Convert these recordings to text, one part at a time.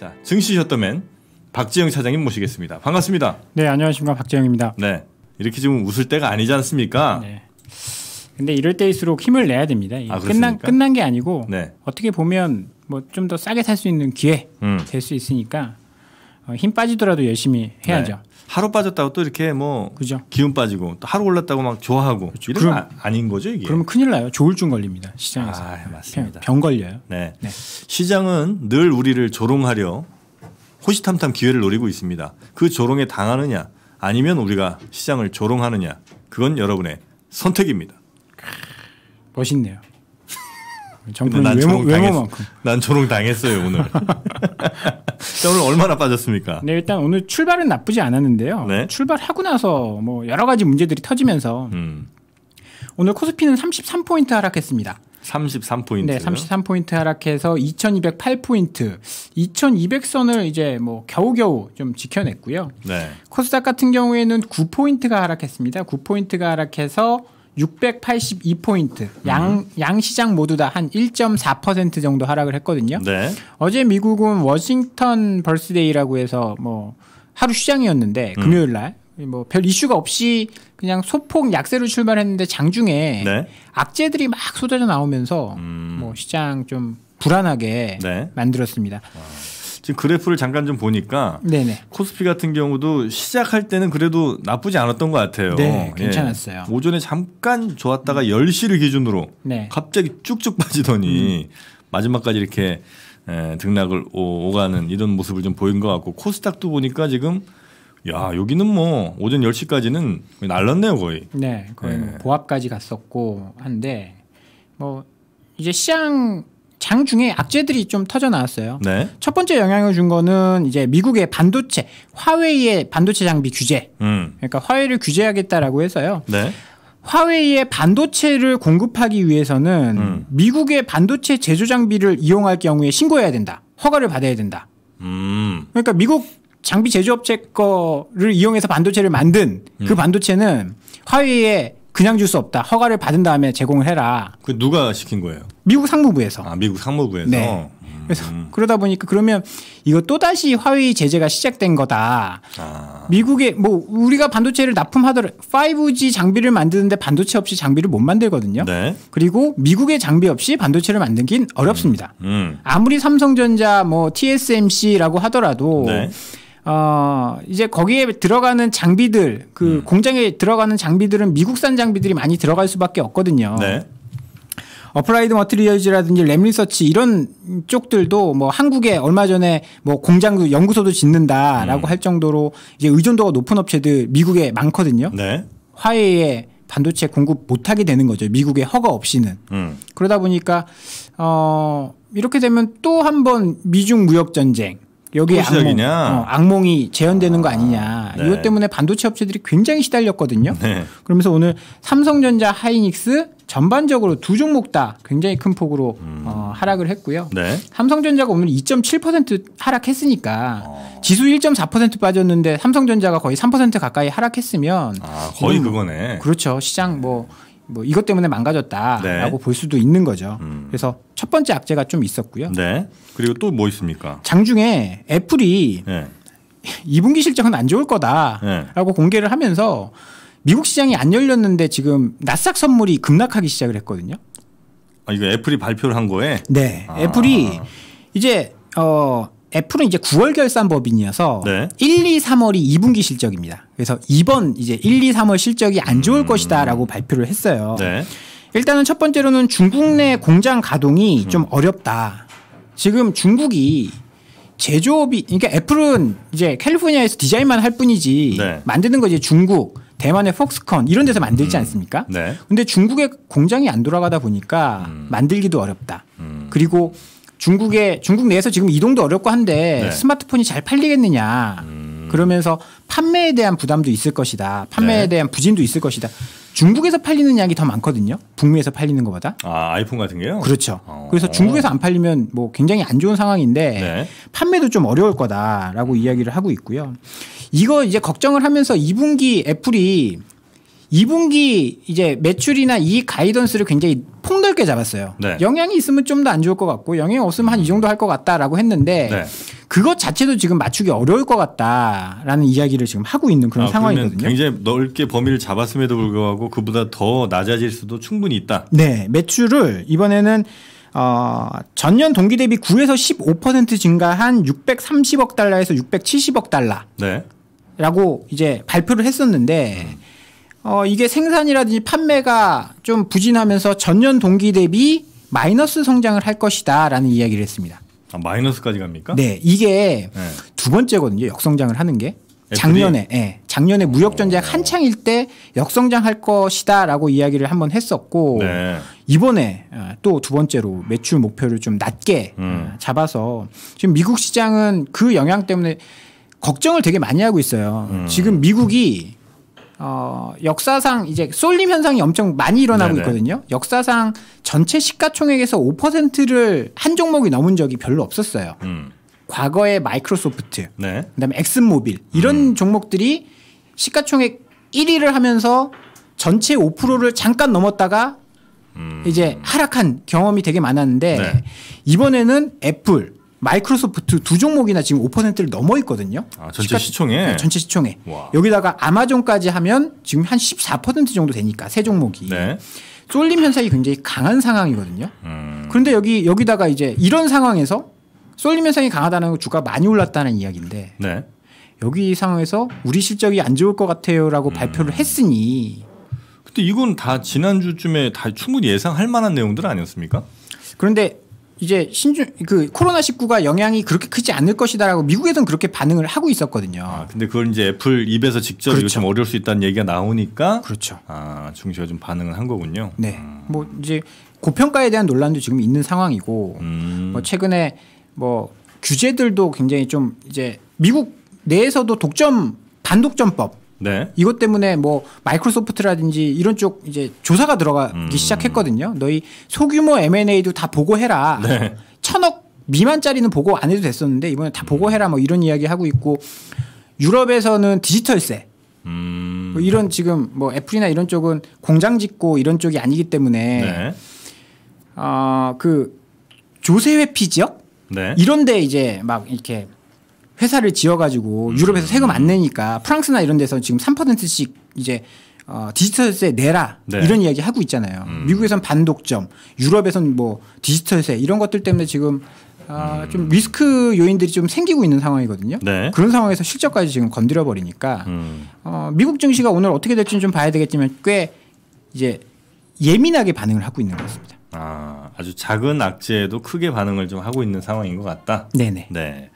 자, 증시셨다면 박지영 차장님 모시겠습니다. 반갑습니다. 네, 안녕하십니까 박지영입니다. 네, 이렇게 지금 웃을 때가 아니지 않습니까? 네. 근데 이럴 때일수록 힘을 내야 됩니다. 아, 끝난 끝난 게 아니고 네. 어떻게 보면 뭐 좀 더 싸게 살 수 있는 기회 음. 될수 있으니까 어, 힘 빠지더라도 열심히 해야죠. 네. 하루 빠졌다고 또 이렇게 뭐 그죠. 기운 빠지고 또 하루 올랐다고 막 좋아하고 그렇죠. 런 그럼, 아, 닌 거죠 이게. 그러면 큰일 나요. 조울증 걸립니다 시장에서. 아, 맞습니다. 병 걸려요. 네. 네. 시장은 늘 우리를 조롱하려 호시탐탐 기회를 노리고 있습니다. 그 조롱에 당하느냐 아니면 우리가 시장을 조롱하느냐 그건 여러분의 선택입니다. 멋있네요. 정품 외모, 외모만큼. 난 조롱 당했어요 오늘. 오늘 얼마나 빠졌습니까? 네 일단 오늘 출발은 나쁘지 않았는데요. 네? 출발하고 나서 뭐 여러 가지 문제들이 터지면서 음. 오늘 코스피는 33포인트 하락했습니다. 33포인트. 네, 33포인트 하락해서 2208포인트. 2200선을 이제 뭐 겨우겨우 좀 지켜냈고요. 네. 코스닥 같은 경우에는 9포인트가 하락했습니다. 9포인트가 하락해서 682포인트 양, 양 시장 모두 다 한 1.4% 정도 하락을 했거든요. 네. 어제 미국은 워싱턴 벌스데이라고 해서 뭐 하루 시장이었는데 음. 금요일 날 뭐 별 이슈가 없이 그냥 소폭 약세로 출발했는데 장중에 네. 악재들이 막 쏟아져 나오면서 음. 뭐 시장 좀 불안하게 네. 만들었습니다. 와. 지금 그래프를 잠깐 좀 보니까 네네. 코스피 같은 경우도 시작할 때는 그래도 나쁘지 않았던 것 같아요. 네, 예. 괜찮았어요. 예. 오전에 잠깐 좋았다가 음. 10시를 기준으로 네. 갑자기 쭉쭉 빠지더니 음. 마지막까지 이렇게 에, 예, 등락을 오, 가는 이런 모습을 좀 보인 것 같고 코스닥도 보니까 지금 야 여기는 뭐 오전 10시까지는 날랐네요 거의. 네, 거의 뭐 예. 보합까지 갔었고 한데 뭐 이제 시장 장 중에 악재들이 좀 터져 나왔어요. 네. 첫 번째 영향을 준 거는 이제 미국의 반도체 화웨이의 반도체 장비 규제. 음. 그러니까 화웨이를 규제하겠다라고 해서요. 네. 화웨이의 반도체를 공급하기 위해서는 음. 미국의 반도체 제조 장비를 이용할 경우에 신고해야 된다. 허가를 받아야 된다. 음. 그러니까 미국 장비 제조업체 거를 이용해서 반도체를 만든 그 음. 반도체는 화웨이의 그냥 줄 수 없다. 허가를 받은 다음에 제공을 해라. 그 누가 시킨 거예요? 미국 상무부에서. 아, 미국 상무부에서. 네. 음. 그래서 그러다 보니까 그러면 이거 또 다시 화웨이 제재가 시작된 거다. 아. 미국에뭐 우리가 반도체를 납품하더라도 5G 장비를 만드는데 반도체 없이 장비를 못 만들거든요. 네. 그리고 미국의 장비 없이 반도체를 만들긴 어렵습니다. 음. 음. 아무리 삼성전자 뭐 TSMC라고 하더라도 네. 어, 이제 거기에 들어가는 장비들, 그 음. 공장에 들어가는 장비들은 미국산 장비들이 많이 들어갈 수밖에 없거든요. 네. 어플라이드 머트리얼즈라든지 램리서치 이런 쪽들도 뭐 한국에 얼마 전에 뭐 공장도 연구소도 짓는다라고 음. 할 정도로 이제 의존도가 높은 업체들 미국에 많거든요. 네. 화해에 반도체 공급 못하게 되는 거죠. 미국의 허가 없이는. 음. 그러다 보니까 어 이렇게 되면 또 한 번 미중 무역 전쟁 여기 악몽, 어, 악몽이 재현되는 거 아니냐. 네. 이것 때문에 반도체 업체들이 굉장히 시달렸거든요. 네. 그러면서 오늘 삼성전자 하이닉스 전반적으로 두 종목 다 굉장히 큰 폭으로 음. 어, 하락을 했고요. 네. 삼성전자가 오늘 2.7% 하락했으니까 어. 지수 1.4% 빠졌는데 삼성전자가 거의 3% 가까이 하락했으면 아, 거의 뭐 그거네. 그렇죠. 시장 뭐뭐 이것 때문에 망가졌다라고 네. 볼 수도 있는 거죠. 음. 그래서 첫 번째 악재가 좀 있었고요. 네. 그리고 또 뭐 있습니까? 장중에 애플이 네. 2분기 실적은 안 좋을 거다라고 네. 공개를 하면서 미국 시장이 안 열렸는데 지금 나스닥 선물이 급락하기 시작을 했거든요. 아 이거 애플이 발표를 한 거에? 네. 아. 애플이 이제 어 애플은 이제 9월 결산 법인이어서 네. 1, 2, 3월이 2분기 실적입니다. 그래서 이번 이제 1, 2, 3월 실적이 안 좋을 음. 것이다라고 발표를 했어요. 네. 일단은 첫 번째로는 중국 내 음. 공장 가동이 음. 좀 어렵다. 지금 중국이 제조업이 그러니까 애플은 이제 캘리포니아에서 디자인만 할 뿐이지 네. 만드는 거 이제 중국 대만의 폭스컨 이런 데서 만들지 음. 않습니까? 네. 근데 중국의 공장이 안 돌아가다 보니까 음. 만들기도 어렵다. 음. 그리고 중국에 중국 내에서 지금 이동도 어렵고 한데 네. 스마트폰이 잘 팔리겠느냐 음. 그러면서 판매에 대한 부담도 있을 것이다 판매에 네. 대한 부진도 있을 것이다 중국에서 팔리는 양이더 많거든요 북미에서 팔리는 것보다 아 아이폰 같은 게요 그렇죠 어. 그래서 중국에서 안 팔리면 뭐 굉장히 안 좋은 상황인데 네. 판매도 좀 어려울 거다라고 이야기를 하고 있고요 이거 이제 걱정을 하면서 2분기 애플이 2분기 이제 매출이나 이 가이던스를 굉장히 폭넓게 잡았어요. 네. 영향이 있으면 좀 더 안 좋을 것 같고 영향이 없으면 한 이 정도 할 것 같다라고 했는데 네. 그것 자체도 지금 맞추기 어려울 것 같다라는 이야기를 지금 하고 있는 그런 아, 상황이거든요. 굉장히 넓게 범위를 잡았음에도 불구하고 그보다 더 낮아질 수도 충분히 있다. 네, 매출을 이번에는 어, 전년 동기 대비 9에서 15% 증가한 630억 달러에서 670억 달러. 네. 라고 이제 발표를 했었는데 음. 어, 이게 생산이라든지 판매가 좀 부진하면서 전년 동기 대비 마이너스 성장을 할 것이다 라는 이야기를 했습니다. 아, 마이너스까지 갑니까? 네. 이게 네. 두 번째거든요. 역성장을 하는 게. 작년에, 예. 네, 작년에 어. 무역전쟁 한창일 때 역성장할 것이다 라고 이야기를 한번 했었고, 네. 이번에 어, 또두 번째로 매출 목표를 좀 낮게 어, 음. 잡아서 지금 미국 시장은 그 영향 때문에 걱정을 되게 많이 하고 있어요. 음. 지금 미국이 어, 역사상 이제 쏠림 현상이 엄청 많이 일어나고 네네. 있거든요. 역사상 전체 시가총액에서 5%를 한 종목이 넘은 적이 별로 없었어요. 음. 과거에 마이크로소프트, 네. 그다음에 엑슨모빌 이런 음. 종목들이 시가총액 1위를 하면서 전체 5%를 잠깐 넘었다가 음. 이제 하락한 경험이 되게 많았는데 네. 이번에는 애플, 마이크로소프트 두 종목이나 지금 5%를 넘어 있거든요. 아, 전체 시총에 네, 전체 시총에. 와. 여기다가 아마존까지 하면 지금 한 14% 정도 되니까 세 종목이. 네. 쏠림 현상이 굉장히 강한 상황이거든요. 음. 그런데 여기 여기다가 이제 이런 상황에서 쏠림 현상이 강하다는 건 주가 많이 올랐다는 이야기인데 네. 여기 상황에서 우리 실적이 안 좋을 것 같아요라고 음. 발표를 했으니 근데 이건 다 지난주쯤에 다 충분히 예상할 만한 내용들 아니었습니까? 그런데 이제 신중 그 코로나 19가 영향이 그렇게 크지 않을 것이다라고 미국에서는 그렇게 반응을 하고 있었거든요. 아, 근데 그걸 이제 애플 입에서 직접 그렇죠. 이거 어려울 수 있다는 얘기가 나오니까 그렇죠. 아, 중시가 좀 반응을 한 거군요. 네. 음. 뭐 이제 고평가에 대한 논란도 지금 있는 상황이고 음. 뭐 최근에 뭐 규제들도 굉장히 좀 이제 미국 내에서도 독점 반독점법 네. 이것 때문에 뭐 마이크로소프트라든지 이런 쪽 이제 조사가 들어가기 음. 시작했거든요. 너희 소규모 M&A도 다 보고해라. 네. 천억 미만짜리는 보고 안 해도 됐었는데 이번에 다 보고해라 뭐 이런 이야기 하고 있고 유럽에서는 디지털세 음. 뭐 이런 지금 뭐 애플이나 이런 쪽은 공장 짓고 이런 쪽이 아니기 때문에 네. 아그 조세회피 지역 네. 이런데 이제 막 이렇게 회사를 지어가지고 음. 유럽에서 세금 안 내니까 프랑스나 이런 데서 지금 3%씩 이제 어, 디지털세 내라 네. 이런 이야기 하고 있잖아요. 음. 미국에선 반독점, 유럽에선 뭐 디지털세 이런 것들 때문에 지금 어, 음. 좀 리스크 요인들이 좀 생기고 있는 상황이거든요. 네. 그런 상황에서 실적까지 지금 건드려 버리니까 음. 어, 미국 증시가 오늘 어떻게 될지는 좀 봐야 되겠지만 꽤 이제 예민하게 반응을 하고 있는 것 같습니다. 아, 아주 작은 악재에도 크게 반응을 좀 하고 있는 상황인 것 같다. 네네. 네.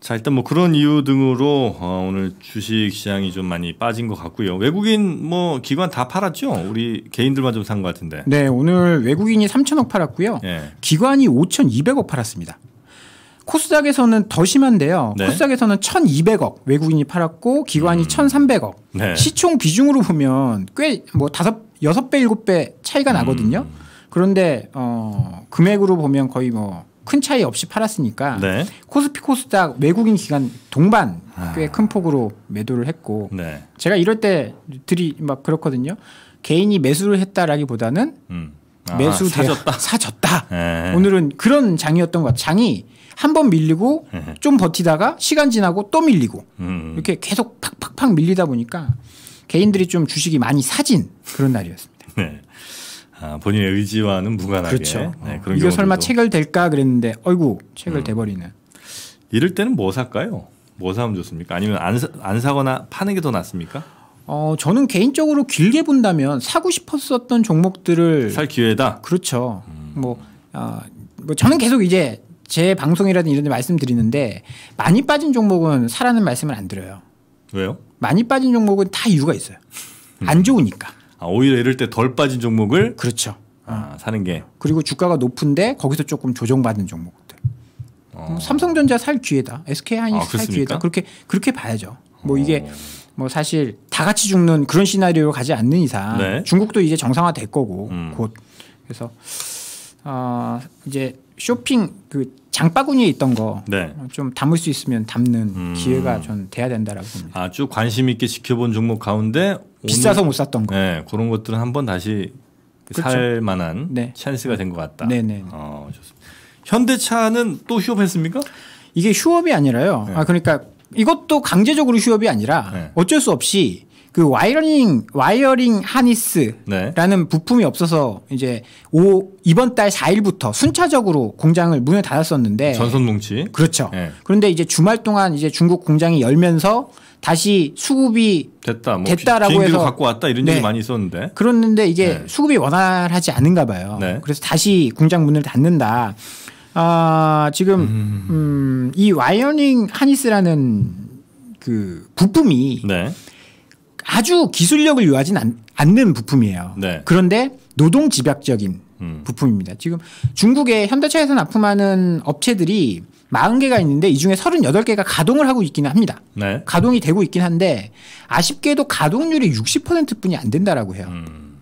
자 일단 뭐 그런 이유 등으로 어, 오늘 주식 시장이 좀 많이 빠진 것 같고요. 외국인 뭐 기관 다 팔았죠? 우리 개인들만 좀 산 것 같은데. 네 오늘 외국인이 3천억 팔았고요. 네. 기관이 5,200억 팔았습니다. 코스닥에서는 더 심한데요. 네. 코스닥에서는 1,200억 외국인이 팔았고 기관이 음. 1,300억. 네. 시총 비중으로 보면 꽤 뭐 다섯 여섯 배 일곱 배 차이가 나거든요. 음. 그런데 어 금액으로 보면 거의 뭐큰 차이 없이 팔았으니까 네. 코스피 코스닥 외국인 기관 동반 아. 꽤큰 폭으로 매도를 했고 네. 제가 이럴 때 들이 막 그렇거든요. 개인이 매수를 했다라기보다는 음. 아, 매수 사졌다. 사졌다. 네. 오늘은 그런 장이었던 것 같아요. 장이 한 번 밀리고 네. 좀 버티다가 시간 지나고 또 밀리고 음. 이렇게 계속 팍팍팍 밀리다 보니까 개인들이 좀 주식이 많이 사진 그런 날이었습니다. 네. 아, 본인의 의지와는 무관하게 그렇죠. 네, 그런 이게 설마 체결될까 그랬는데 어이구 체결돼 버리는. 음. 이럴 때는 뭐 살까요? 뭐 사면 좋습니까? 아니면 안, 사, 안 사거나 파는 게 더 낫습니까? 어, 저는 개인적으로 길게 본다면 사고 싶었었던 종목들을 살 기회다. 그렇죠. 음. 뭐, 어, 뭐 저는 계속 이제 제 방송이라든 이런 데 말씀드리는데 많이 빠진 종목은 사라는 말씀을 안 드려요. 왜요? 많이 빠진 종목은 다 이유가 있어요. 음. 안 좋으니까. 아, 오히려 이럴 때 덜 빠진 종목을 그렇죠. 아, 사는 게 그리고 주가가 높은데 거기서 조금 조정받는 종목들. 어. 뭐 삼성전자 살 기회다. SK 하이닉스 아, 살 기회다. 그렇게 그렇게 봐야죠. 뭐 이게 어. 뭐 사실 다 같이 죽는 그런 시나리오로 가지 않는 이상 네. 중국도 이제 정상화 될 거고 음. 곧 그래서 어 이제 쇼핑 그 장바구니에 있던 거좀 네. 담을 수 있으면 담는 음. 기회가 전 돼야 된다라고 봅니다. 아주 관심 있게 지켜본 종목 가운데 비싸서 못 샀던 거. 네, 그런 것들은 한번 다시 그렇죠. 살 만한 네. 찬스가 된 것 같다. 네, 네. 어, 좋습니다. 현대차는 또 휴업했습니까? 이게 휴업이 아니라요. 네. 아 그러니까 이것도 강제적으로 휴업이 아니라 네. 어쩔 수 없이 그 와이어링 와이어링 하니스라는 네. 부품이 없어서 이제 오 이번 달 4일부터 순차적으로 공장을 문을 닫았었는데 전선 뭉치 그렇죠. 네. 그런데 이제 주말 동안 이제 중국 공장이 열면서 다시 수급이 됐다, 뭐 됐다라고 해서 갖고 왔다 이런 네. 얘기 많이 있었는데 그렇는데 이게 네. 수급이 원활하지 않은가 봐요. 네. 그래서 다시 공장 문을 닫는다. 아 지금 음. 음, 이 와이어링 하니스라는 그 부품이 네. 아주 기술력을 요하진 않, 는 부품이에요. 네. 그런데 노동 집약적인 음. 부품입니다. 지금 중국의 현대차에서 납품하는 업체들이 40개가 있는데 이 중에 38개가 가동을 하고 있기는 합니다. 네. 가동이 되고 있긴 한데 아쉽게도 가동률이 60%뿐이 안 된다라고 해요. 음.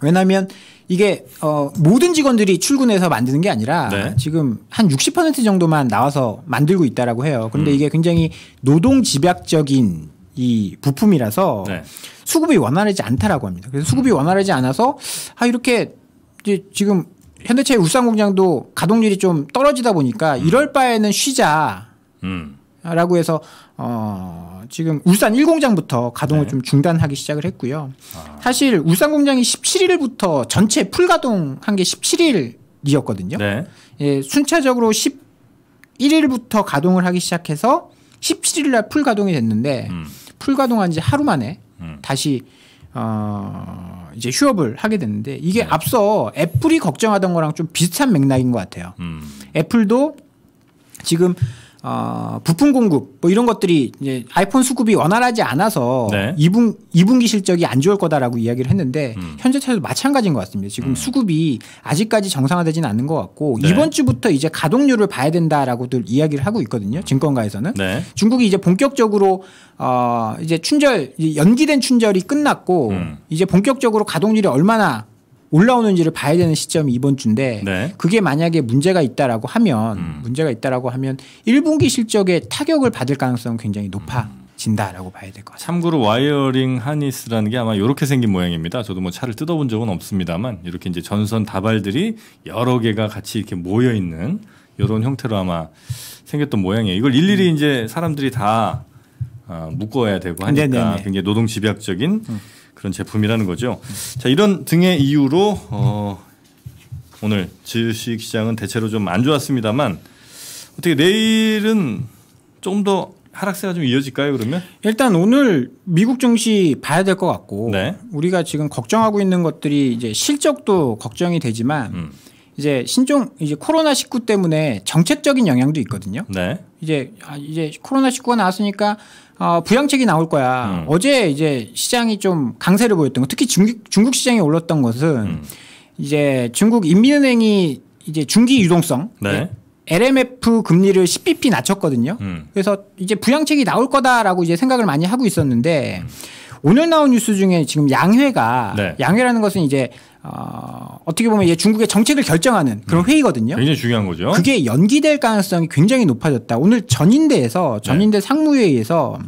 왜냐하면 이게 어 모든 직원들이 출근해서 만드는 게 아니라 네. 지금 한 60% 정도만 나와서 만들고 있다라고 해요. 그런데 음. 이게 굉장히 노동 집약적인 이 부품이라서 네. 수급이 원활하지 않다라고 합니다. 그래서 수급이 음. 원활하지 않아서 아 이렇게 이제 지금 현대차의 울산 공장도 가동률이 좀 떨어지다 보니까 음. 이럴 바에는 쉬자. 음. 라고 해서 어 지금 울산 1공장부터 가동을 네. 좀 중단하기 시작을 했고요. 아. 사실 울산 공장이 17일부터 전체 풀 가동한 게 17일이었거든요. 네. 예, 순차적으로 11일부터 가동을 하기 시작해서 17일 날풀 가동이 됐는데 음. 풀가동한 지 하루 만에 음. 다시 어 이제 휴업을 하게 됐는데 이게 네. 앞서 애플이 걱정하던 거랑 좀 비슷한 맥락인 것 같아요. 음. 애플도 지금 어, 부품 공급 뭐 이런 것들이 이제 아이폰 수급이 원활하지 않아서 네. 2분 2분기 실적이 안 좋을 거다라고 이야기를 했는데 음. 현재 차도 마찬가지인 것 같습니다. 지금 음. 수급이 아직까지 정상화되지는 않는 것 같고 네. 이번 주부터 이제 가동률을 봐야 된다라고들 이야기를 하고 있거든요. 증권가에서는 네. 중국이 이제 본격적으로 어 이제 춘절 연기된 춘절이 끝났고 음. 이제 본격적으로 가동률이 얼마나 올라오는지를 봐야 되는 시점이 이번 주인데 네. 그게 만약에 문제가 있다라고 하면 음. 문제가 있다라고 하면 1분기 실적에 타격을 받을 가능성은 굉장히 높아. 음. 진다라고 봐야 될 것 같아요. 참고로 와이어링 하니스라는 게 아마 이렇게 생긴 모양입니다. 저도 뭐 차를 뜯어본 적은 없습니다만 이렇게 이제 전선 다발들이 여러 개가 같이 이렇게 모여 있는 이런 형태로 아마 생겼던 모양이에요. 이걸 일일이 음. 이제 사람들이 다 어, 묶어야 되고 하니까 네네네. 네, 네. 굉장히 노동 집약적인 음. 그런 제품이라는 거죠. 자, 이런 등의 이유로 어, 오늘 주식 시장은 대체로 좀 안 좋았습니다만 어떻게 내일은 조금 더 하락세가 좀 이어질까요 그러면? 일단 오늘 미국 증시 봐야 될 것 같고 네. 우리가 지금 걱정하고 있는 것들이 이제 실적도 걱정이 되지만 음. 이제 신종 이제 코로나 19 때문에 정책적인 영향도 있거든요. 네. 이제 아, 이제 코로나 19가 나왔으니까 어, 부양책이 나올 거야. 음. 어제 이제 시장이 좀 강세를 보였던 거, 특히 중국 중국 시장이 올랐던 것은 음. 이제 중국 인민은행이 이제 중기 유동성 네. LMF 금리를 10bp 낮췄거든요. 음. 그래서 이제 부양책이 나올 거다라고 이제 생각을 많이 하고 있었는데 음. 오늘 나온 뉴스 중에 지금 양회가 네. 양회라는 것은 이제 어, 어떻게 보면 이제 중국의 정책을 결정하는 그런 음. 회의거든요. 굉장히 중요한 거죠. 그게 연기될 가능성이 굉장히 높아졌다. 오늘 전인대에서 네. 전인대 네. 상무회의에서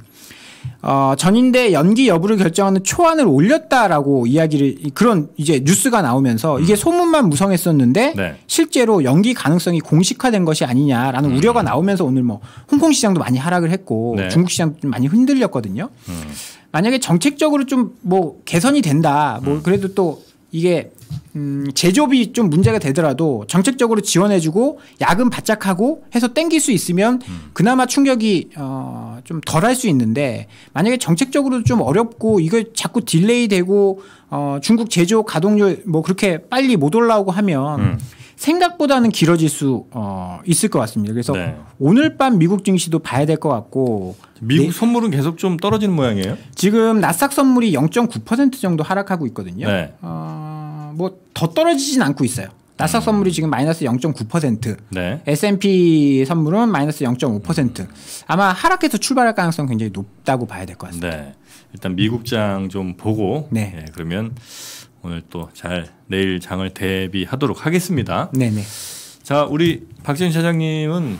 어, 전인대 연기 여부를 결정하는 초안을 올렸다라고 이야기를 그런 이제 뉴스가 나오면서 음. 이게 소문만 무성했었는데 네. 실제로 연기 가능성이 공식화된 것이 아니냐라는 음. 우려가 나오면서 오늘 뭐 홍콩 시장도 많이 하락을 했고 네. 중국 시장도 좀 많이 흔들렸거든요. 음. 만약에 정책적으로 좀 뭐 개선이 된다, 뭐 음. 그래도 또 이게 음 제조업이 좀 문제가 되더라도 정책적으로 지원해주고 야근 바짝하고 해서 땡길 수 있으면 그나마 충격이 어좀 덜할 수 있는데 만약에 정책적으로 좀 어렵고 이거 자꾸 딜레이되고 어 중국 제조 가동률 뭐 그렇게 빨리 못 올라오고 하면 음. 생각보다는 길어질 수 어, 있을 것 같습니다. 그래서 네. 오늘 밤 미국 증시도 봐야 될 것 같고 미국 네. 선물은 계속 좀 떨어지는 모양이에요? 지금 나스닥 선물이 0.9% 정도 하락하고 있거든요. 네. 어, 뭐더 떨어지진 않고 있어요. 나스닥 음. 선물이 지금 마이너스 0.9%, 네. S&P 선물은 마이너스 0.5%. 아마 하락해서 출발할 가능성 굉장히 높다고 봐야 될 것 같습니다. 네. 일단 미국장 좀 보고 네. 네 그러면 오늘 또 잘 내일 장을 대비하도록 하겠습니다. 네네. 네. 자, 우리 박진 사장님은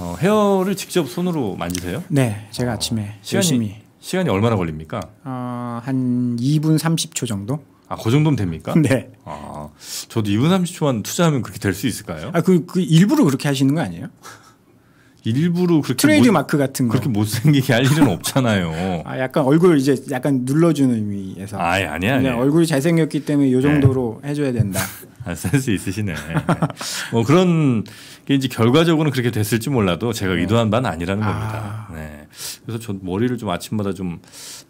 어, 헤어를 직접 손으로 만지세요? 네, 제가 어, 아침에 어, 시간이, 시간이 얼마나 걸립니까? 어, 한 2분 30초 정도. 아, 그 정도면 됩니까? 네. 아, 저도 2분 30초만 투자하면 그렇게 될 수 있을까요? 아, 그, 그 일부러 그렇게 하시는 거 아니에요? 일부러 그렇게 트레이드 못, 마크 같은 거 그렇게 못생기게 할 일은 없잖아요. 아 약간 얼굴 이제 약간 눌러주는 의미에서. 아 아니야. 아니, 얼굴이 잘생겼기 때문에 이 정도로 네. 해줘야 된다. 아, 센스 있으시네. 예. 뭐 그런 게 이제 결과적으로는 그렇게 됐을지 몰라도 제가 네. 의도한 바는 아니라는 아. 겁니다. 네. 그래서 저 머리를 좀 아침마다 좀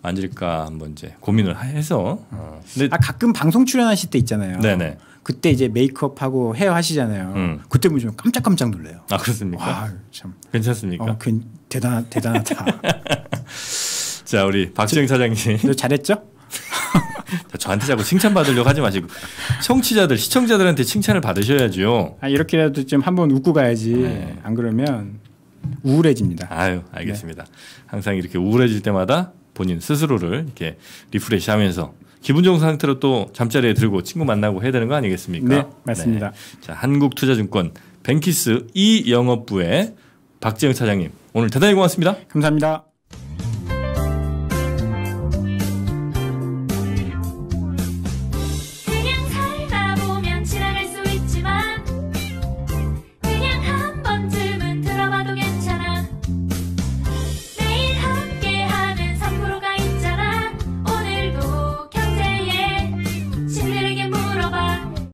만질까 한번 이제 고민을 해서. 어. 근데 아 가끔 방송 출연하실 때 있잖아요. 네네. 그때 이제 메이크업하고 헤어 하시잖아요. 음. 그때 보면 깜짝깜짝 놀래요. 아 그렇습니까? 와, 참 괜찮습니까? 어, 괜, 대단 대단하다. 자 우리 박지영 사장님. 잘했죠? 저한테 자꾸 칭찬받으려고 하지 마시고 청취자들 시청자들한테 칭찬을 받으셔야죠. 아, 이렇게라도 좀 한번 웃고 가야지. 네. 안 그러면 우울해집니다. 아유 알겠습니다. 네. 항상 이렇게 우울해질 때마다 본인 스스로를 이렇게 리프레시하면서 기분 좋은 상태로 또 잠자리에 들고 친구 만나고 해야 되는 거 아니겠습니까? 네 맞습니다. 네. 자 한국투자증권 뱅키스 이영업부의 박재영 차장님 오늘 대단히 고맙습니다. 감사합니다.